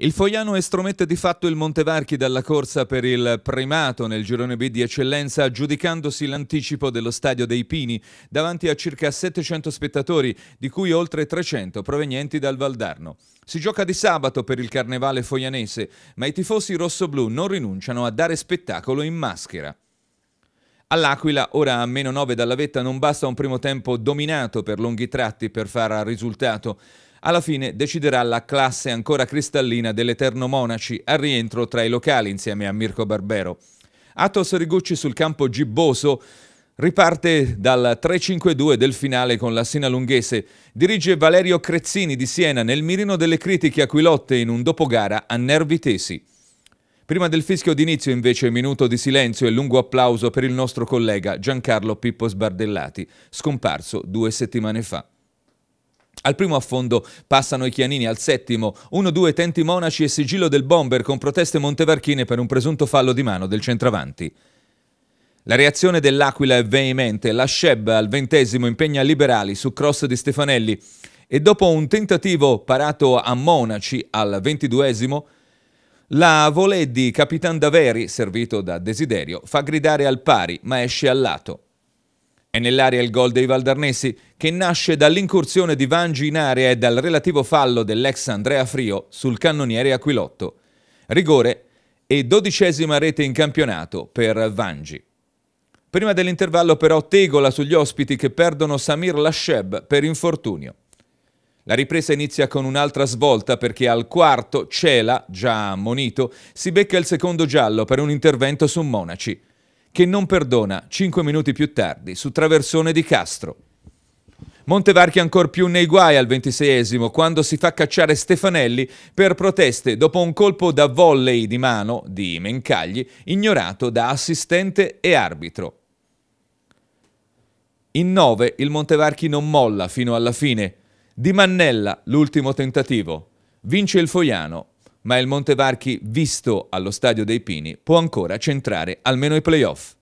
Il Foiano estromette di fatto il Montevarchi dalla corsa per il primato nel girone B di eccellenza, aggiudicandosi l'anticipo dello stadio dei Pini davanti a circa 700 spettatori, di cui oltre 300 provenienti dal Valdarno. Si gioca di sabato per il carnevale foianese, ma i tifosi rossoblù non rinunciano a dare spettacolo in maschera. All'Aquila, ora a meno 9 dalla vetta, non basta un primo tempo dominato per lunghi tratti per far risultato alla fine deciderà la classe ancora cristallina dell'Eterno Monaci al rientro tra i locali insieme a Mirko Barbero. Atos Rigucci sul campo gibboso riparte dal 3-5-2 del finale con la Sina Lunghese. Dirige Valerio Crezzini di Siena nel mirino delle critiche aquilotte in un dopogara a nervi tesi. Prima del fischio d'inizio invece minuto di silenzio e lungo applauso per il nostro collega Giancarlo Pippo Sbardellati, scomparso due settimane fa. Al primo affondo passano i Chianini, al settimo 1-2 tenti monaci e sigillo del bomber con proteste montevarchine per un presunto fallo di mano del centravanti. La reazione dell'Aquila è veemente, la Sheb al ventesimo impegna Liberali su cross di Stefanelli e dopo un tentativo parato a Monaci al ventiduesimo, la volée di Capitan Daveri, servito da Desiderio, fa gridare al pari ma esce al lato. È nell'area il gol dei Valdarnesi, che nasce dall'incursione di Vangi in area e dal relativo fallo dell'ex Andrea Frio sul cannoniere Aquilotto. Rigore e dodicesima rete in campionato per Vangi. Prima dell'intervallo però tegola sugli ospiti che perdono Samir Lasheb per infortunio. La ripresa inizia con un'altra svolta perché al quarto Cela, già ammonito, si becca il secondo giallo per un intervento su Monaci che non perdona 5 minuti più tardi su Traversone di Castro. Montevarchi ancora più nei guai al 26 esimo quando si fa cacciare Stefanelli per proteste dopo un colpo da volley di mano di Mencagli ignorato da assistente e arbitro. In 9 il Montevarchi non molla fino alla fine. Di Mannella l'ultimo tentativo. Vince il Foiano ma il Montevarchi, visto allo Stadio dei Pini, può ancora centrare almeno i playoff.